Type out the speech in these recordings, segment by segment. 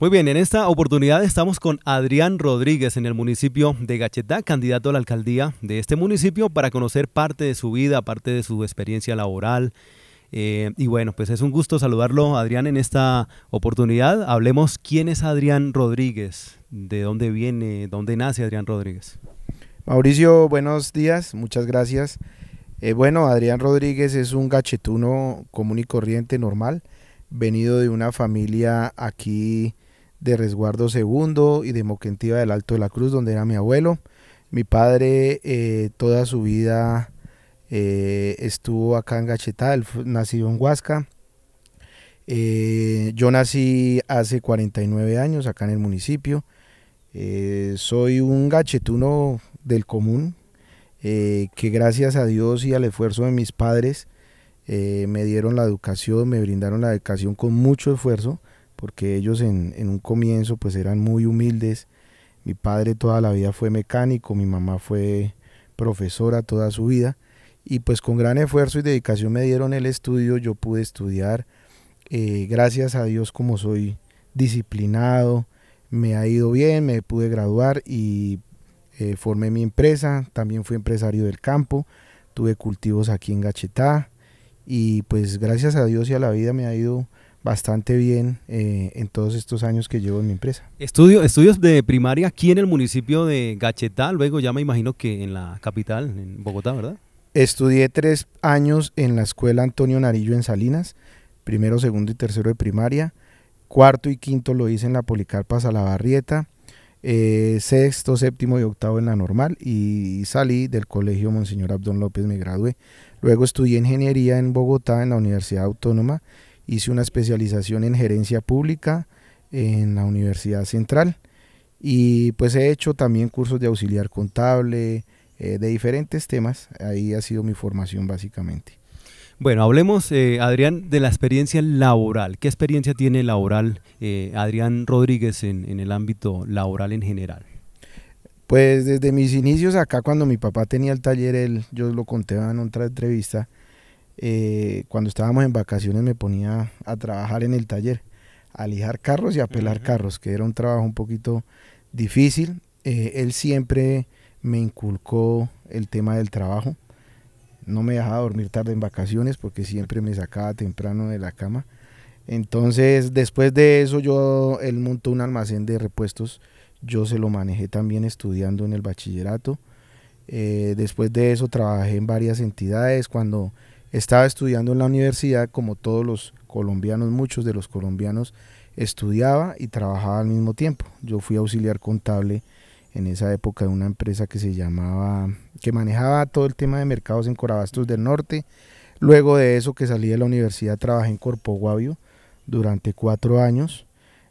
Muy bien, en esta oportunidad estamos con Adrián Rodríguez en el municipio de Gachetá, candidato a la alcaldía de este municipio, para conocer parte de su vida, parte de su experiencia laboral. Eh, y bueno, pues es un gusto saludarlo, Adrián, en esta oportunidad. Hablemos quién es Adrián Rodríguez, de dónde viene, dónde nace Adrián Rodríguez. Mauricio, buenos días, muchas gracias. Eh, bueno, Adrián Rodríguez es un gachetuno común y corriente normal, venido de una familia aquí de Resguardo Segundo y de Moquentiva del Alto de la Cruz, donde era mi abuelo. Mi padre eh, toda su vida eh, estuvo acá en Gachetá, él nacido en Huasca. Eh, yo nací hace 49 años acá en el municipio. soy un gachetuno del común, que gracias a Dios y al esfuerzo de mis padres me dieron la educación, me brindaron la educación con mucho esfuerzo porque ellos en, un comienzo pues eran muy humildes. Mi padre toda la vida fue mecánico, mi mamá fue profesora toda su vida y pues con gran esfuerzo y dedicación me dieron el estudio, yo pude estudiar. Eh, gracias a Dios como soy disciplinado, me ha ido bien, me pude graduar y eh, formé mi empresa, también fui empresario del campo, tuve cultivos aquí en Gachetá y pues gracias a Dios y a la vida me ha ido bastante bien eh, en todos estos años que llevo en mi empresa. Estudio, estudios de primaria aquí en el municipio de Gachetá, luego ya me imagino que en la capital, en Bogotá, ¿verdad? Estudié tres años en la escuela Antonio Narillo en Salinas, primero, segundo y tercero de primaria, cuarto y quinto lo hice en la Policarpa Salabarrieta, eh, sexto, séptimo y octavo en la normal y salí del colegio Monseñor Abdón López, me gradué. Luego estudié ingeniería en Bogotá, en la Universidad Autónoma, Hice una especialización en gerencia pública en la Universidad Central y pues he hecho también cursos de auxiliar contable, eh, de diferentes temas. Ahí ha sido mi formación básicamente. Bueno, hablemos, eh, Adrián, de la experiencia laboral. ¿Qué experiencia tiene laboral eh, Adrián Rodríguez en, en, el ámbito laboral en general? Pues desde mis inicios acá, cuando mi papá tenía el taller, él, yo lo conté en otra entrevista, eh, cuando estábamos en vacaciones me ponía a trabajar en el taller, a lijar carros y a pelar carros, que era un trabajo un poquito difícil. Eh, él siempre me inculcó el tema del trabajo. No me dejaba dormir tarde en vacaciones porque siempre me sacaba temprano de la cama. Entonces, después de eso, yo, él montó un almacén de repuestos. Yo se lo manejé también estudiando en el bachillerato. Eh, después de eso, trabajé en varias entidades. Cuando estaba estudiando en la universidad, como todos los colombianos, muchos de los colombianos, estudiaba y trabajaba al mismo tiempo. Yo fui auxiliar contable en esa época de una empresa que se llamaba, que manejaba todo el tema de mercados en Corabastos del Norte. Luego de eso que salí de la universidad trabajé en Corpo Guavio durante cuatro años.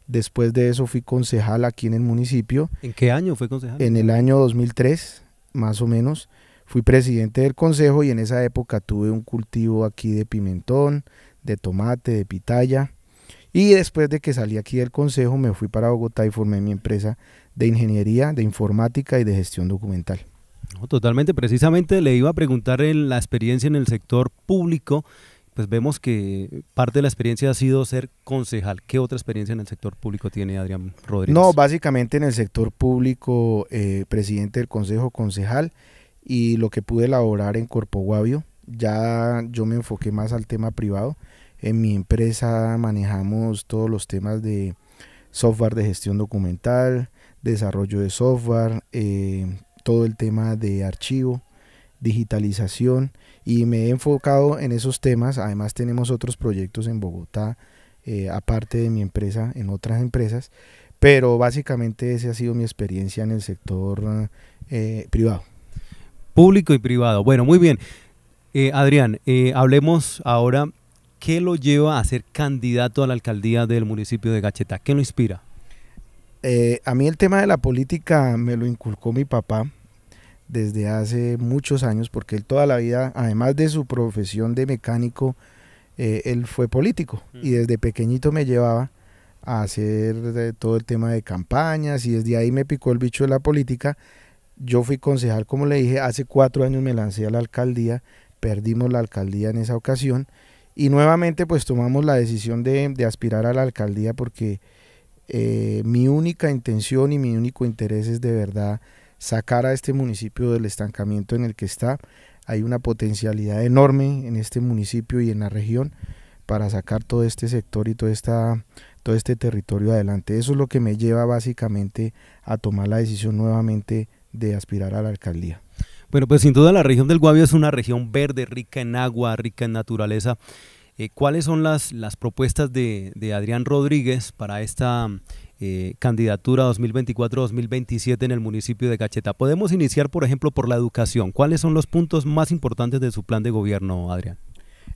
Después de eso fui concejal aquí en el municipio. ¿En qué año fue concejal? En el año 2003, más o menos. Fui presidente del consejo y en esa época tuve un cultivo aquí de pimentón, de tomate, de pitaya. Y después de que salí aquí del consejo me fui para Bogotá y formé mi empresa de ingeniería, de informática y de gestión documental. totalmente, precisamente le iba a preguntar en la experiencia en el sector público, pues vemos que parte de la experiencia ha sido ser concejal. ¿Qué otra experiencia en el sector público tiene Adrián Rodríguez? No, básicamente en el sector público, eh, presidente del consejo, concejal y lo que pude elaborar en Corpo Guavio. Ya yo me enfoqué más al tema privado. En mi empresa manejamos todos los temas de software de gestión documental, desarrollo de software, eh, todo el tema de archivo, digitalización y me he enfocado en esos temas. Además tenemos otros proyectos en Bogotá, eh, aparte de mi empresa, en otras empresas, pero básicamente esa ha sido mi experiencia en el sector eh, privado público y privado. Bueno, muy bien. Eh, Adrián, eh, hablemos ahora qué lo lleva a ser candidato a la alcaldía del municipio de Gacheta. ¿Qué lo inspira? Eh, a mí el tema de la política me lo inculcó mi papá desde hace muchos años, porque él toda la vida, además de su profesión de mecánico, él fue político mm. y desde pequeñito me llevaba a hacer todo el tema de campañas y desde ahí me picó el bicho de la política yo fui concejal, como le dije, hace cuatro años me lancé a la alcaldía, perdimos la alcaldía en esa ocasión y nuevamente pues tomamos la decisión de, aspirar a la alcaldía porque eh, mi única intención y mi único interés es de verdad sacar a este municipio del estancamiento en el que está. Hay una potencialidad enorme en este municipio y en la región para sacar todo este sector y toda todo este territorio adelante. Eso es lo que me lleva básicamente a tomar la decisión nuevamente de aspirar a la alcaldía. Bueno, pues sin duda la región del Guavio es una región verde, rica en agua, rica en naturaleza. Eh, ¿Cuáles son las, las propuestas de, Adrián Rodríguez para esta eh, candidatura 2024-2027 en el municipio de Cacheta? Podemos iniciar, por ejemplo, por la educación. ¿Cuáles son los puntos más importantes de su plan de gobierno, Adrián?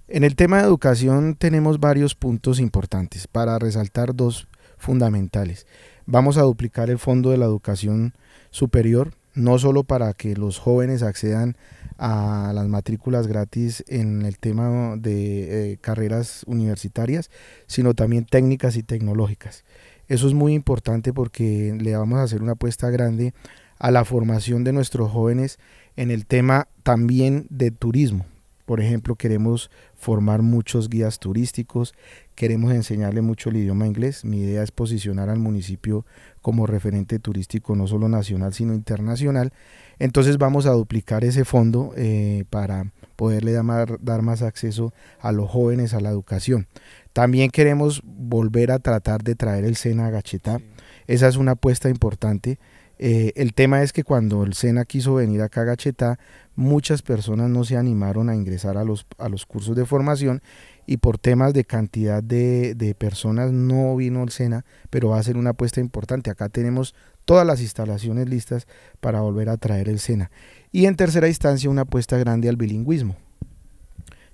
En el tema de educación tenemos varios puntos importantes, para resaltar dos fundamentales. Vamos a duplicar el fondo de la educación superior no solo para que los jóvenes accedan a las matrículas gratis en el tema de eh, carreras universitarias, sino también técnicas y tecnológicas. Eso es muy importante porque le vamos a hacer una apuesta grande a la formación de nuestros jóvenes en el tema también de turismo. Por ejemplo, queremos formar muchos guías turísticos, queremos enseñarle mucho el idioma inglés. Mi idea es posicionar al municipio como referente turístico no solo nacional sino internacional. Entonces vamos a duplicar ese fondo eh, para poderle dar, más acceso a los jóvenes a la educación. También queremos volver a tratar de traer el SENA a Gachetá. Esa es una apuesta importante. Eh, el tema es que cuando el SENA quiso venir acá a Gachetá, muchas personas no se animaron a ingresar a los, a los cursos de formación y por temas de cantidad de, de personas no vino el SENA, pero va a ser una apuesta importante. Acá tenemos todas las instalaciones listas para volver a traer el SENA. Y en tercera instancia, una apuesta grande al bilingüismo.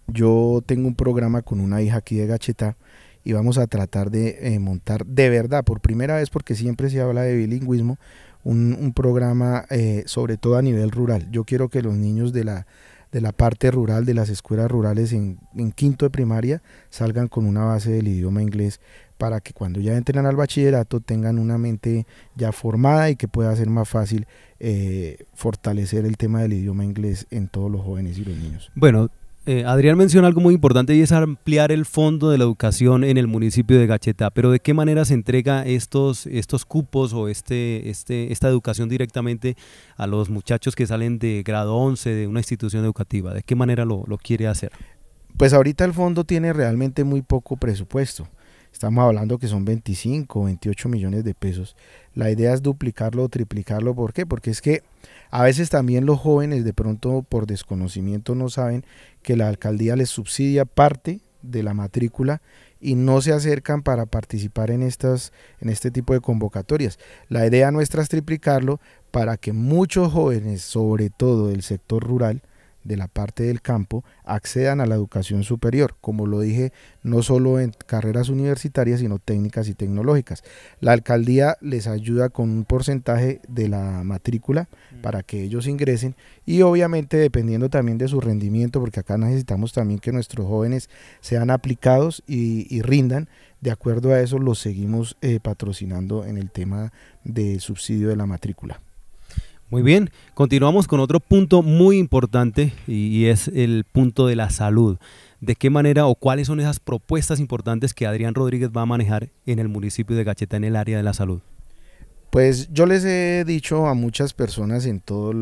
Yo tengo un programa con una hija aquí de Gacheta y vamos a tratar de eh, montar de verdad, por primera vez, porque siempre se habla de bilingüismo, un, programa eh, sobre todo a nivel rural. Yo quiero que los niños de la de la parte rural, de las escuelas rurales en, quinto de primaria, salgan con una base del idioma inglés para que cuando ya entren al bachillerato tengan una mente ya formada y que pueda ser más fácil eh, fortalecer el tema del idioma inglés en todos los jóvenes y los niños. Bueno, eh, Adrián menciona algo muy importante y es ampliar el fondo de la educación en el municipio de Gachetá, pero ¿de qué manera se entrega estos, estos cupos o este, este, esta educación directamente a los muchachos que salen de grado 11 de una institución educativa? ¿De qué manera lo, lo quiere hacer? Pues ahorita el fondo tiene realmente muy poco presupuesto. Estamos hablando que son 25, 28 millones de pesos. La idea es duplicarlo o triplicarlo. ¿Por qué? Porque es que a veces también los jóvenes de pronto por desconocimiento no saben que la alcaldía les subsidia parte de la matrícula y no se acercan para participar en, estas, en este tipo de convocatorias. La idea nuestra es triplicarlo para que muchos jóvenes, sobre todo del sector rural, de la parte del campo accedan a la educación superior, como lo dije, no solo en carreras universitarias, sino técnicas y tecnológicas. La alcaldía les ayuda con un porcentaje de la matrícula mm. para que ellos ingresen y obviamente dependiendo también de su rendimiento, porque acá necesitamos también que nuestros jóvenes sean aplicados y, rindan. De acuerdo a eso, los seguimos eh, patrocinando en el tema de subsidio de la matrícula. Muy bien, continuamos con otro punto muy importante y es el punto de la salud. ¿De qué manera o cuáles son esas propuestas importantes que Adrián Rodríguez va a manejar en el municipio de Gacheta en el área de la salud? Pues yo les he dicho a muchas personas en todas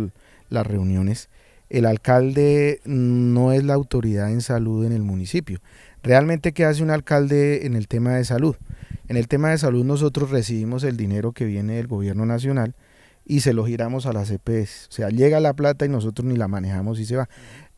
las reuniones, el alcalde no es la autoridad en salud en el municipio. Realmente, ¿qué hace un alcalde en el tema de salud? En el tema de salud nosotros recibimos el dinero que viene del gobierno nacional, y se lo giramos a la EPS. O sea, llega la plata y nosotros ni la manejamos y se va.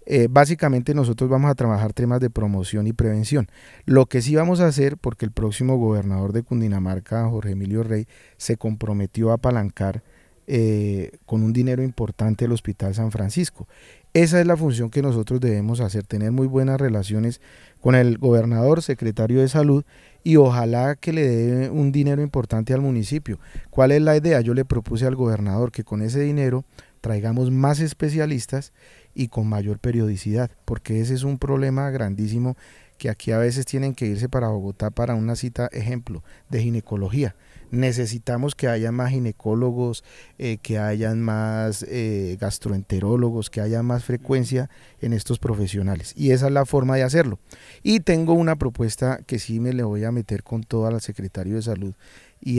Eh, básicamente nosotros vamos a trabajar temas de promoción y prevención. Lo que sí vamos a hacer, porque el próximo gobernador de Cundinamarca, Jorge Emilio Rey, se comprometió a apalancar eh, con un dinero importante el Hospital San Francisco. Esa es la función que nosotros debemos hacer, tener muy buenas relaciones con el gobernador, secretario de salud y ojalá que le dé un dinero importante al municipio. ¿Cuál es la idea? Yo le propuse al gobernador que con ese dinero traigamos más especialistas y con mayor periodicidad, porque ese es un problema grandísimo que aquí a veces tienen que irse para Bogotá para una cita, ejemplo, de ginecología necesitamos que haya más ginecólogos, eh, que hayan más eh, gastroenterólogos, que haya más frecuencia en estos profesionales. Y esa es la forma de hacerlo. Y tengo una propuesta que sí me le voy a meter con todo al secretario de salud y,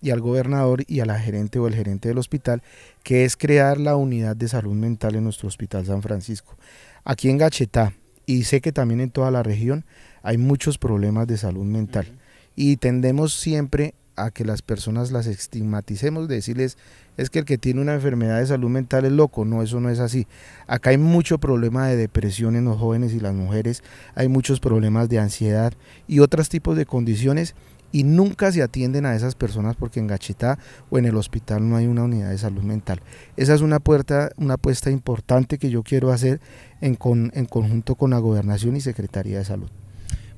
y al gobernador y a la gerente o el gerente del hospital, que es crear la unidad de salud mental en nuestro hospital San Francisco. Aquí en Gachetá, y sé que también en toda la región, hay muchos problemas de salud mental. Y tendemos siempre a que las personas las estigmaticemos, decirles es que el que tiene una enfermedad de salud mental es loco, no, eso no es así. Acá hay mucho problema de depresión en los jóvenes y las mujeres, hay muchos problemas de ansiedad y otros tipos de condiciones y nunca se atienden a esas personas porque en Gachita o en el hospital no hay una unidad de salud mental. Esa es una puerta, una apuesta importante que yo quiero hacer en, en conjunto con la gobernación y Secretaría de Salud.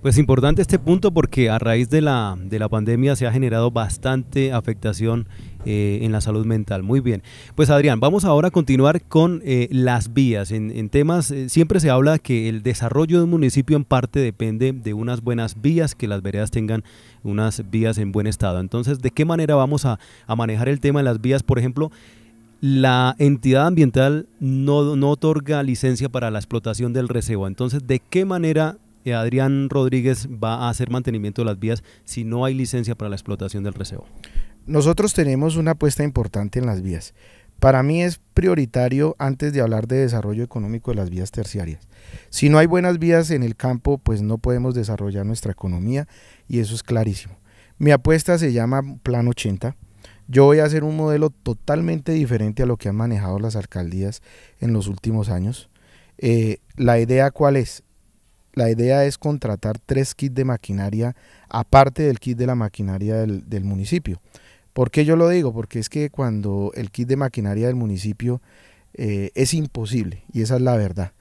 Pues importante este punto porque a raíz de la, de la pandemia se ha generado bastante afectación eh, en la salud mental. Muy bien. Pues Adrián, vamos ahora a continuar con eh, las vías. En, temas, eh, siempre se habla que el desarrollo de un municipio en parte depende de unas buenas vías, que las veredas tengan unas vías en buen estado. Entonces, ¿de qué manera vamos a, manejar el tema de las vías? Por ejemplo, la entidad ambiental no, no, otorga licencia para la explotación del recebo. Entonces, ¿de qué manera eh, Adrián Rodríguez va a hacer mantenimiento de las vías si no hay licencia para la explotación del recebo? Nosotros tenemos una apuesta importante en las vías. Para mí es prioritario antes de hablar de desarrollo económico de las vías terciarias. Si no hay buenas vías en el campo, pues no podemos desarrollar nuestra economía y eso es clarísimo. Mi apuesta se llama Plan 80. Yo voy a hacer un modelo totalmente diferente a lo que han manejado las alcaldías en los últimos años. Eh, la idea cuál es? la idea es contratar tres kits de maquinaria, aparte del kit de la maquinaria del, municipio. ¿Por qué yo lo digo? Porque es que cuando el kit de maquinaria del municipio eh, es imposible, y esa es la verdad,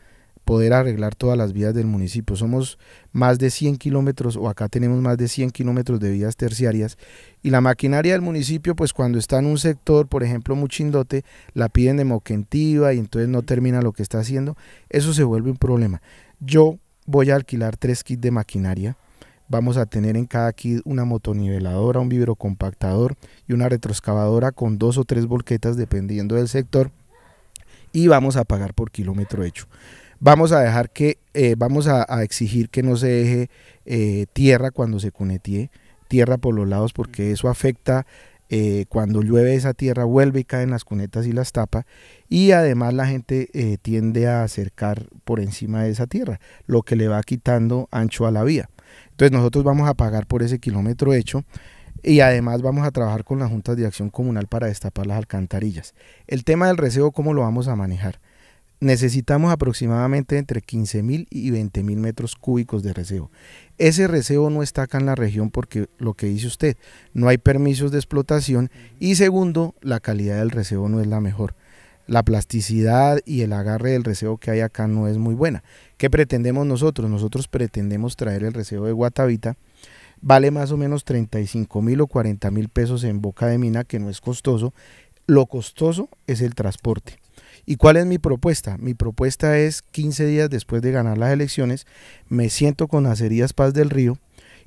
poder arreglar todas las vías del municipio. Somos más de 100 kilómetros, o acá tenemos más de 100 kilómetros de vías terciarias, y la maquinaria del municipio, pues cuando está en un sector, por ejemplo Muchindote, la piden de Moquentiva y entonces no termina lo que está haciendo, eso se vuelve un problema. Yo voy a alquilar tres kits de maquinaria. Vamos a tener en cada kit una motoniveladora, un vibrocompactador y una retroexcavadora con dos o tres volquetas dependiendo del sector. Y vamos a pagar por kilómetro hecho. Vamos a dejar que, eh, vamos a, exigir que no se deje eh, tierra cuando se cunetie, tierra por los lados, porque eso afecta eh, cuando llueve esa tierra vuelve y cae en las cunetas y las tapa y además la gente eh, tiende a acercar por encima de esa tierra, lo que le va quitando ancho a la vía. Entonces nosotros vamos a pagar por ese kilómetro hecho y además vamos a trabajar con las juntas de acción comunal para destapar las alcantarillas. El tema del recebo, ¿cómo lo vamos a manejar? necesitamos aproximadamente entre 15.000 y 20.000 metros cúbicos de recebo. Ese recebo no está acá en la región porque lo que dice usted, no hay permisos de explotación y segundo, la calidad del recebo no es la mejor. La plasticidad y el agarre del recebo que hay acá no es muy buena. ¿Qué pretendemos nosotros? Nosotros pretendemos traer el recebo de Guatavita. Vale más o menos 35 mil o 40 mil pesos en boca de mina, que no es costoso. Lo costoso es el transporte ¿Y cuál es mi propuesta? Mi propuesta es 15 días después de ganar las elecciones, me siento con Acerías Paz del Río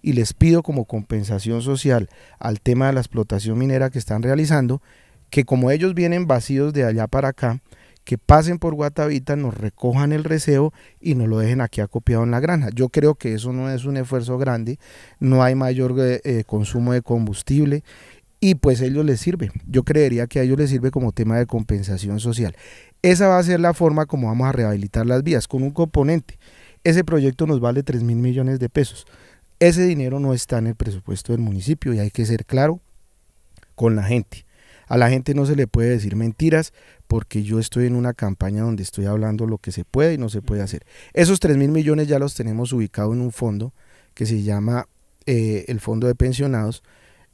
y les pido como compensación social al tema de la explotación minera que están realizando, que como ellos vienen vacíos de allá para acá, que pasen por Guatavita, nos recojan el receo y nos lo dejen aquí acopiado en la granja. Yo creo que eso no es un esfuerzo grande, no hay mayor eh, eh, consumo de combustible y pues a ellos les sirve. Yo creería que a ellos les sirve como tema de compensación social. Esa va a ser la forma como vamos a rehabilitar las vías, con un componente. Ese proyecto nos vale 3 mil millones de pesos. Ese dinero no está en el presupuesto del municipio y hay que ser claro con la gente. A la gente no se le puede decir mentiras porque yo estoy en una campaña donde estoy hablando lo que se puede y no se puede hacer. Esos 3 mil millones ya los tenemos ubicados en un fondo que se llama eh, el Fondo de Pensionados,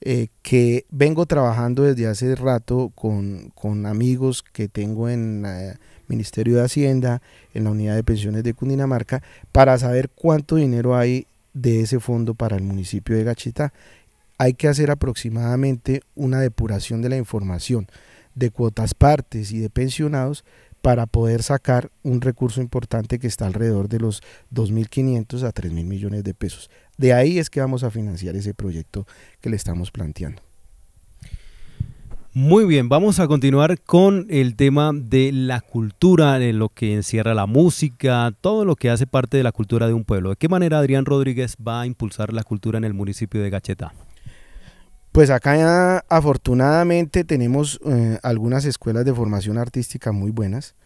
eh, que vengo trabajando desde hace rato con, amigos que tengo en el eh, Ministerio de Hacienda, en la Unidad de Pensiones de Cundinamarca, para saber cuánto dinero hay de ese fondo para el municipio de Gachita. Hay que hacer aproximadamente una depuración de la información de cuotas partes y de pensionados para poder sacar un recurso importante que está alrededor de los 2.500 a 3.000 millones de pesos. De ahí es que vamos a financiar ese proyecto que le estamos planteando. Muy bien, vamos a continuar con el tema de la cultura, de lo que encierra la música, todo lo que hace parte de la cultura de un pueblo. ¿De qué manera Adrián Rodríguez va a impulsar la cultura en el municipio de Gacheta? Pues acá afortunadamente tenemos eh, algunas escuelas de formación artística muy buenas.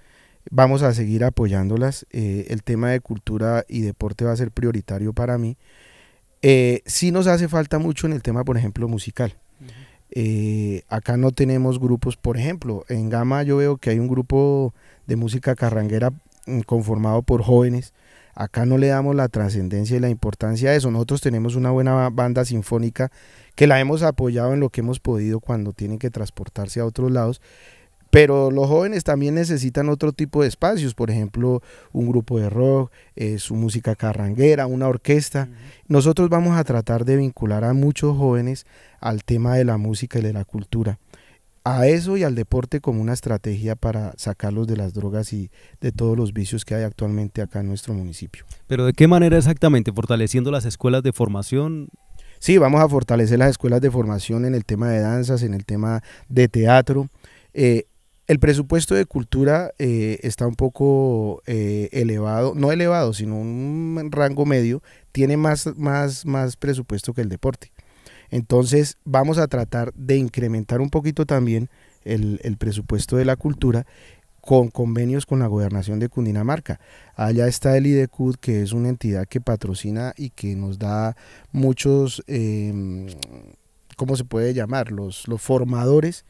Vamos a seguir apoyándolas. Eh, el tema de cultura y deporte va a ser prioritario para mí eh, sí nos hace falta mucho en el tema, por ejemplo, musical. Eh, acá no tenemos grupos, por ejemplo, en Gama yo veo que hay un grupo de música carranguera mm, conformado por jóvenes. Acá no le damos la trascendencia y la importancia a eso. Nosotros tenemos una buena banda sinfónica que la hemos apoyado en lo que hemos podido cuando tienen que transportarse a otros lados pero los jóvenes también necesitan otro tipo de espacios, por ejemplo, un grupo de rock, eh, su música carranguera, una orquesta. Nosotros vamos a tratar de vincular a muchos jóvenes al tema de la música y de la cultura a eso y al deporte como una estrategia para sacarlos de las drogas y de todos los vicios que hay actualmente acá en nuestro municipio. Pero ¿de qué manera exactamente? ¿Fortaleciendo las escuelas de formación? Sí, vamos a fortalecer las escuelas de formación en el tema de danzas, en el tema de teatro. Eh, el presupuesto de cultura eh, está un poco eh, elevado, no elevado, sino un rango medio, tiene más, más, más presupuesto que el deporte. Entonces vamos a tratar de incrementar un poquito también el, presupuesto de la cultura con convenios con la gobernación de Cundinamarca. Allá está el IDECUD, que es una entidad que patrocina y que nos da muchos, em, ¿cómo se puede llamar? Los, los formadores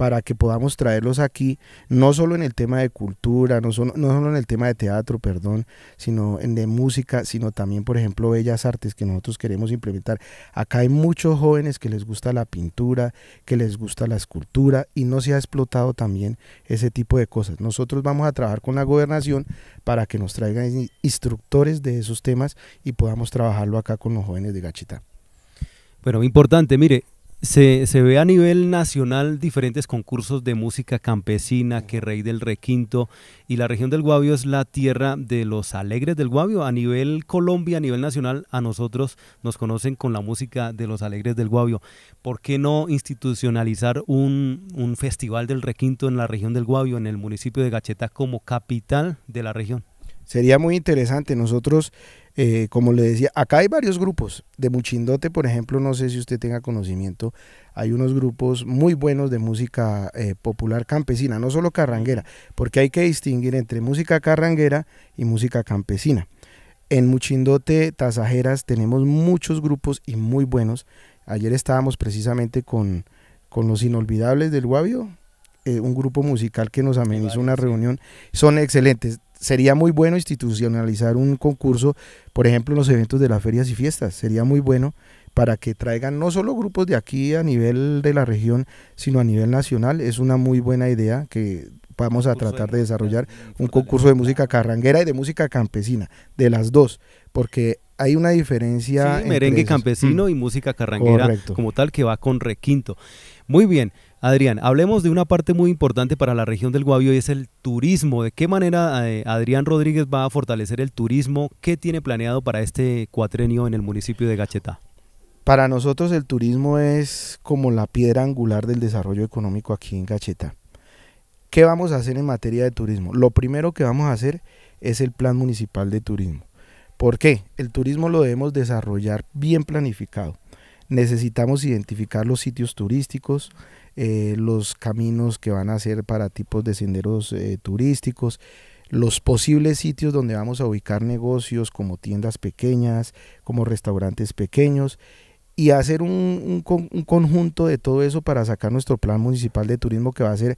para que podamos traerlos aquí, no solo en el tema de cultura, no solo, no solo en el tema de teatro, perdón, sino en de música, sino también, por ejemplo, bellas artes que nosotros queremos implementar. Acá hay muchos jóvenes que les gusta la pintura, que les gusta la escultura y no se ha explotado también ese tipo de cosas. Nosotros vamos a trabajar con la gobernación para que nos traigan instructores de esos temas y podamos trabajarlo acá con los jóvenes de Gachita. Bueno, importante, mire, se, se, ve a nivel nacional diferentes concursos de música campesina, que rey del requinto, y la región del Guavio es la tierra de los alegres del Guavio. A nivel Colombia, a nivel nacional, a nosotros nos conocen con la música de los alegres del Guavio. ¿Por qué no institucionalizar un, un festival del requinto en la región del Guavio, en el municipio de Gacheta, como capital de la región? Sería muy interesante. Nosotros, eh, como le decía, acá hay varios grupos. De Muchindote, por ejemplo, no sé si usted tenga conocimiento, hay unos grupos muy buenos de música eh, popular campesina, no solo carranguera, porque hay que distinguir entre música carranguera y música campesina. En Muchindote, Tasajeras tenemos muchos grupos y muy buenos. Ayer estábamos precisamente con, los inolvidables del Guavio, eh, un grupo musical que nos amenizó una reunión. Son excelentes sería muy bueno institucionalizar un concurso, por ejemplo, en los eventos de las ferias y fiestas. Sería muy bueno para que traigan no solo grupos de aquí a nivel de la región, sino a nivel nacional. Es una muy buena idea que vamos a tratar de desarrollar un concurso de música carranguera y de música campesina, de las dos, porque hay una diferencia. Sí, merengue campesino mm. y música carranguera como tal que va con requinto. Muy bien, Adrián, hablemos de una parte muy importante para la región del Guavio y es el turismo. ¿De qué manera eh, Adrián Rodríguez va a fortalecer el turismo? ¿Qué tiene planeado para este cuatrenio en el municipio de Gachetá? Para nosotros el turismo es como la piedra angular del desarrollo económico aquí en Gachetá. ¿Qué vamos a hacer en materia de turismo? Lo primero que vamos a hacer es el plan municipal de turismo. ¿Por qué? El turismo lo debemos desarrollar bien planificado. Necesitamos identificar los sitios turísticos, eh, los caminos que van a ser para tipos de senderos eh, turísticos, los posibles sitios donde vamos a ubicar negocios como tiendas pequeñas, como restaurantes pequeños y hacer un, conjunto de todo eso para sacar nuestro plan municipal de turismo que va a ser